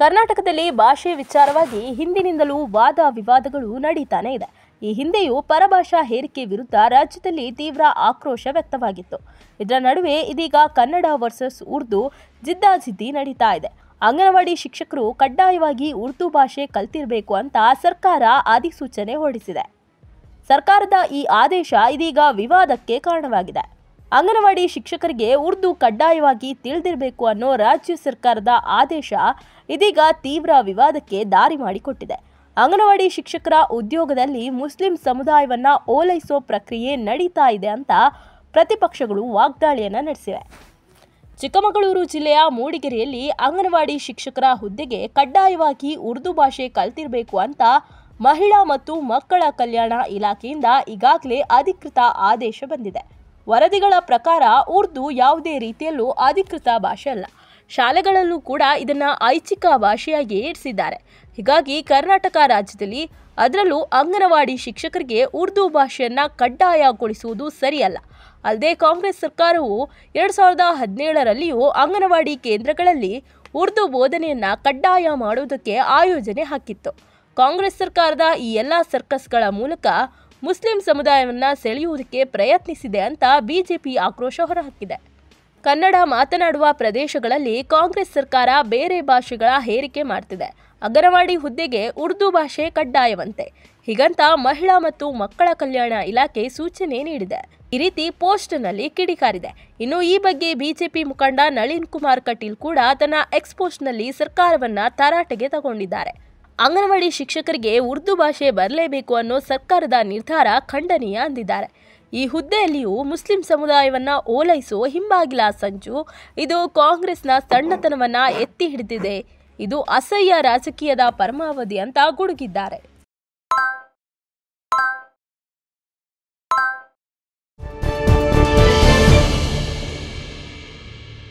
ಕರ್ನಾಟಕದಲ್ಲಿ ಭಾಷೆ ವಿಚಾರವಾಗಿ ಹಿಂದಿನಿಂದಲೂ ವಾದ ವಿವಾದಗಳು ನಡೀತಾನೆ ಇದೆ ಈ ಹಿಂದೆಯೂ ಪರಭಾಷಾ ಹೇರಿಕೆ ವಿರುದ್ಧ ರಾಜ್ಯದಲ್ಲಿ ತೀವ್ರ ಆಕ್ರೋಶ ವ್ಯಕ್ತವಾಗಿತ್ತು ಇದರ ನಡುವೆ ಇದೀಗ ಕನ್ನಡ ವರ್ಸಸ್ ಉರ್ದು ಜಿದ್ದಾಜಿದ್ದಿ ನಡೀತಾ ಇದೆ ಅಂಗನವಾಡಿ ಶಿಕ್ಷಕರು ಕಡ್ಡಾಯವಾಗಿ ಉರ್ದು ಭಾಷೆ ಕಲ್ತಿರಬೇಕು ಅಂತ ಸರ್ಕಾರ ಅಧಿಸೂಚನೆ ಹೊರಡಿಸಿದೆ ಸರ್ಕಾರದ ಈ ಆದೇಶ ಇದೀಗ ವಿವಾದಕ್ಕೆ ಕಾರಣವಾಗಿದೆ ಅಂಗನವಾಡಿ ಶಿಕ್ಷಕರಿಗೆ ಉರ್ದು ಕಡ್ಡಾಯವಾಗಿ ತಿಳಿದಿರಬೇಕು ಅನ್ನೋ ರಾಜ್ಯ ಸರ್ಕಾರದ ಆದೇಶ ಇದೀಗ ತೀವ್ರ ವಿವಾದಕ್ಕೆ ದಾರಿ ಮಾಡಿಕೊಟ್ಟಿದೆ ಅಂಗನವಾಡಿ ಶಿಕ್ಷಕರ ಉದ್ಯೋಗದಲ್ಲಿ ಮುಸ್ಲಿಂ ಸಮುದಾಯವನ್ನು ಓಲೈಸೋ ಪ್ರಕ್ರಿಯೆ ನಡೀತಾ ಇದೆ ಅಂತ ಪ್ರತಿಪಕ್ಷಗಳು ವಾಗ್ದಾಳಿಯನ್ನು ನಡೆಸಿವೆ ಚಿಕ್ಕಮಗಳೂರು ಜಿಲ್ಲೆಯ ಮೂಡಿಗೆರೆಯಲ್ಲಿ ಅಂಗನವಾಡಿ ಶಿಕ್ಷಕರ ಹುದ್ದೆಗೆ ಕಡ್ಡಾಯವಾಗಿ ಉರ್ದು ಭಾಷೆ ಕಲ್ತಿರಬೇಕು ಅಂತ ಮಹಿಳಾ ಮತ್ತು ಮಕ್ಕಳ ಕಲ್ಯಾಣ ಇಲಾಖೆಯಿಂದ ಈಗಾಗಲೇ ಅಧಿಕೃತ ಆದೇಶ ಬಂದಿದೆ ವರದಿಗಳ ಪ್ರಕಾರ ಉರ್ದು ಯಾವುದೇ ರೀತಿಯಲ್ಲೂ ಅಧಿಕೃತ ಭಾಷೆ ಅಲ್ಲ ಶಾಲೆಗಳಲ್ಲೂ ಕೂಡ ಇದನ್ನು ಐಚ್ಛಿಕ ಭಾಷೆಯಾಗಿ ಇರಿಸಿದ್ದಾರೆ ಹೀಗಾಗಿ ಕರ್ನಾಟಕ ರಾಜ್ಯದಲ್ಲಿ ಅದರಲ್ಲೂ ಅಂಗನವಾಡಿ ಶಿಕ್ಷಕರಿಗೆ ಉರ್ದು ಭಾಷೆಯನ್ನು ಕಡ್ಡಾಯಗೊಳಿಸುವುದು ಸರಿಯಲ್ಲ ಅಲ್ಲದೆ ಕಾಂಗ್ರೆಸ್ ಸರ್ಕಾರವು ಎರಡು ಸಾವಿರದ ಹದಿನೇಳರಲ್ಲಿಯೂ ಅಂಗನವಾಡಿ ಕೇಂದ್ರಗಳಲ್ಲಿ ಉರ್ದು ಬೋಧನೆಯನ್ನು ಕಡ್ಡಾಯ ಮಾಡುವುದಕ್ಕೆ ಆಯೋಜನೆ ಹಾಕಿತ್ತು ಕಾಂಗ್ರೆಸ್ ಸರ್ಕಾರದ ಈ ಎಲ್ಲ ಸರ್ಕಸ್ಗಳ ಮೂಲಕ ಮುಸ್ಲಿಂ ಸಮುದಾಯವನ್ನು ಸೆಳೆಯುವುದಕ್ಕೆ ಪ್ರಯತ್ನಿಸಿದೆ ಅಂತ ಬಿಜೆಪಿ ಆಕ್ರೋಶ ಹೊರಹಾಕಿದೆ ಕನ್ನಡ ಮಾತನಾಡುವ ಪ್ರದೇಶಗಳಲ್ಲಿ ಕಾಂಗ್ರೆಸ್ ಸರ್ಕಾರ ಬೇರೆ ಭಾಷೆಗಳ ಹೇರಿಕೆ ಮಾಡ್ತಿದೆ ಅಗರವಾಡಿ ಹುದ್ದೆಗೆ ಉರ್ದು ಭಾಷೆ ಕಡ್ಡಾಯವಂತೆ ಹೀಗಂತ ಮಹಿಳಾ ಮತ್ತು ಮಕ್ಕಳ ಕಲ್ಯಾಣ ಇಲಾಖೆ ಸೂಚನೆ ನೀಡಿದೆ ಈ ರೀತಿ ಪೋಸ್ಟ್ನಲ್ಲಿ ಕಿಡಿಕಾರಿದೆ ಇನ್ನು ಈ ಬಗ್ಗೆ ಬಿಜೆಪಿ ಮುಖಂಡ ನಳಿನ್ ಕುಮಾರ್ ಕಟೀಲ್ ಕೂಡ ತನ್ನ ಎಕ್ಸ್ಪೋಸ್ಟ್ನಲ್ಲಿ ಸರ್ಕಾರವನ್ನ ತರಾಟೆಗೆ ತಗೊಂಡಿದ್ದಾರೆ ಅಂಗನವಾಡಿ ಶಿಕ್ಷಕರಿಗೆ ಉರ್ದು ಭಾಷೆ ಬರಲೇಬೇಕು ಅನ್ನೋ ಸರ್ಕಾರದ ನಿರ್ಧಾರ ಖಂಡನೀಯ ಅಂದಿದ್ದಾರೆ ಈ ಹುದ್ದೆಯಲ್ಲಿಯೂ ಮುಸ್ಲಿಂ ಸಮುದಾಯವನ್ನು ಓಲೈಸುವ ಹಿಂಬಾಗಿಲ ಸಂಚು ಇದು ಕಾಂಗ್ರೆಸ್ನ ಸಣ್ಣತನವನ್ನು ಎತ್ತಿ ಹಿಡಿದಿದೆ ಇದು ಅಸಹ್ಯ ರಾಜಕೀಯದ ಪರಮಾವಧಿ ಅಂತ ಗುಡುಗಿದ್ದಾರೆ